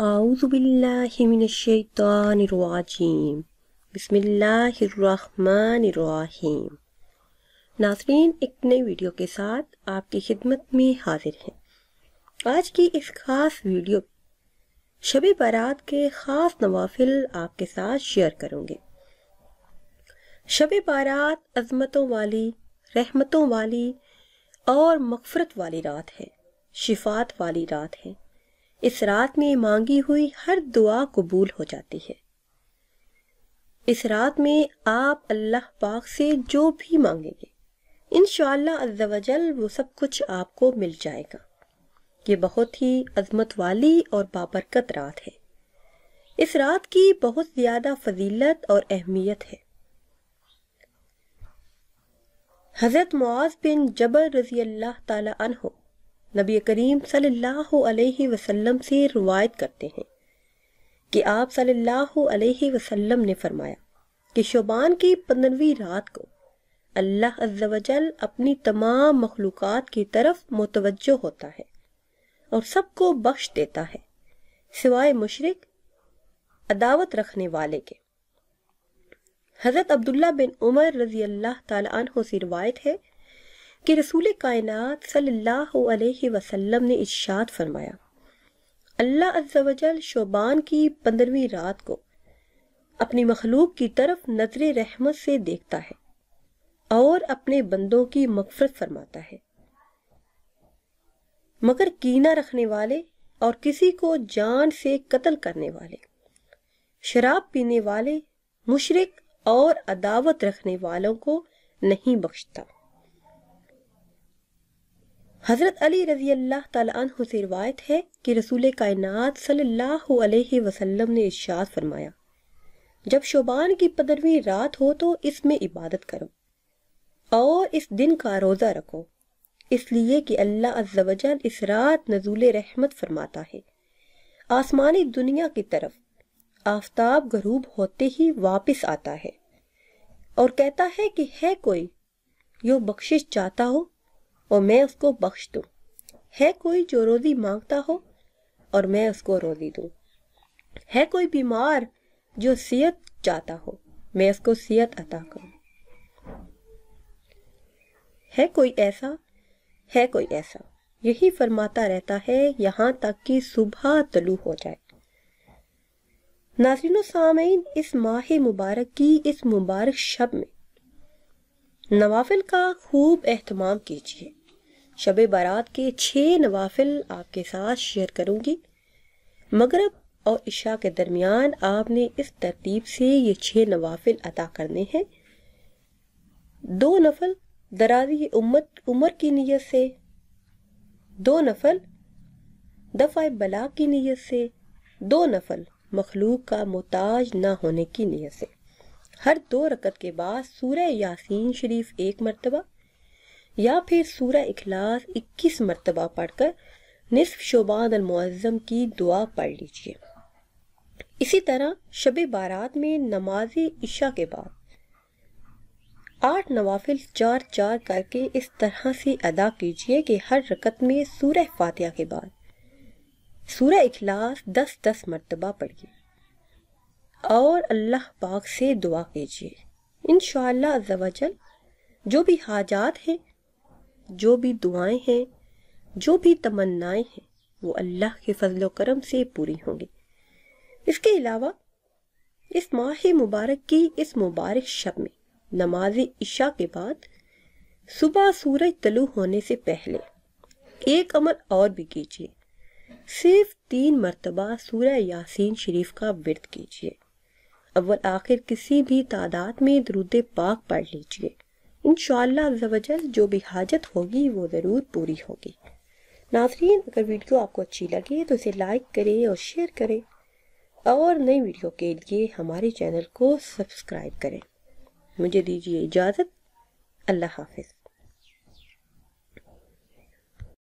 أعوذ بالله من الشيطان الرجيम बिस्मिल्लाहिर्रहमानिर्रहीम नाजरीन एक नई वीडियो के साथ आपकी खिदमत में हाजिर हैं आज की इस खास वीडियो शब बारात के खास नवाफिल आपके साथ शेयर करूंगे शब बारात अजमतों वाली रहमतों वाली और मगफरत वाली रात है शिफात वाली रात है इस रात में मांगी हुई हर दुआ कबूल हो जाती है इस रात में आप अल्लाह पाक से जो भी मांगेंगे इन वो सब कुछ आपको मिल जाएगा ये बहुत ही अजमत वाली और बाबरकत रात है इस रात की बहुत ज़्यादा फजीलत और अहमियत है हज़रत मुआज बिन जबर रजी अल्लाह तला अनहो नबी करीम सल्लल्लाहु अलैहि वसल्लम से रवायत करते हैं कि आप सल्लल्लाहु अलैहि वसल्लम ने फरमाया कि शोबान की पंद्रहवीं रात को अल्लाह अज्जवजल अपनी तमाम मखलूक की तरफ मुतवजो होता है और सबको बख्श देता है सिवाय मुशरक अदावत रखने वाले के हज़रत अब्दुल्ला बिन उमर रजी अल्लाह तला से रिवायत है कि रसूल कायनात सल्लल्लाहु अलैहि वसल्लम ने इर्शाद फरमाया अल्लाह अज्जवजल शोबान की पंद्रहवीं रात को अपनी मखलूक की तरफ नजर रहमत से देखता है और अपने बंदों की मगफरत फरमाता है मगर कीना रखने वाले और किसी को जान से कत्ल करने वाले शराब पीने वाले मुशरक और अदावत रखने वालों को नहीं बख्शता हज़रत अली रज़ी अल्लाह तह से रवायत है कि रसूल कायनात सल्लल्लाहु अलैहि वसल्लम ने इर्शाद फरमाया जब शोबान की पंद्रहवीं रात हो तो इसमें इबादत करो और इस दिन का रोज़ा रखो इसलिए कि अल्लाह अज्जवजल इस रात नजूल रहमत फरमाता है आसमानी दुनिया की तरफ आफताब गरूब होते ही वापस आता है और कहता है कि है कोई यो बख्शिश चाहता हो और मैं उसको बख्श दू है कोई जो रोजी मांगता हो और मैं उसको रोजी दू है कोई बीमार जो सेहत चाहता हो मैं उसको सेहत अता करू है कोई ऐसा है कोई ऐसा यही फरमाता रहता है यहाँ तक कि सुबह तलू हो जाए नाजरीन सामीन इस माह मुबारक की इस मुबारक शब में नवाफिल का खूब एहतमाम कीजिए शब बारात के छः नवाफिल आपके साथ शेयर करूंगी मगरब और इशा के दरमियान आपने इस तरतीब से ये छः नवाफिल अदा करने हैं दो नफल दराजी उम्मत उम्र की नीयत से दो नफल दफ़ा बला की नीयत से दो नफल मखलूक का मोहताज ना होने की नीयत से हर दो रकत के बाद सूर्य यासीन शरीफ एक मरतबा या फिर सूर्य इखलास इक्कीस मरतबा पढ़कर निसफ शोबान अलमुज़म की दुआ पढ़ लीजिए इसी तरह शब बारात में नमाज इशा के बाद आठ नवाफिल चार चार करके इस तरह से अदा कीजिए कि हर रकत में सूर्य फातिया के बाद सूर्य इखलास दस दस मरतबा पढ़िए और अल्लाह पाक से दुआ कीजिए इन शवाजल जो भी हाजात हैं जो भी दुआएं हैं जो भी तमन्नाएं हैं वो अल्लाह के फजलो करम से पूरी होंगी इसके अलावा इस माह मुबारक की इस मुबारक शब में नमाज इशा के बाद सुबह सूरज तलु होने से पहले एक अमल और भी कीजिए सिर्फ तीन मरतबा सूर्य यासीन शरीफ का वर्त कीजिए अव्वल आखिर किसी भी तादाद में द्रुद पाक पढ़ लीजिए इन शजल जो भी हाजत होगी वो ज़रूर पूरी होगी नाजरीन अगर वीडियो आपको अच्छी लगे तो इसे लाइक करें और शेयर करें और नई वीडियो के लिए हमारे चैनल को सब्सक्राइब करें मुझे दीजिए इजाज़त अल्लाह हाफिज़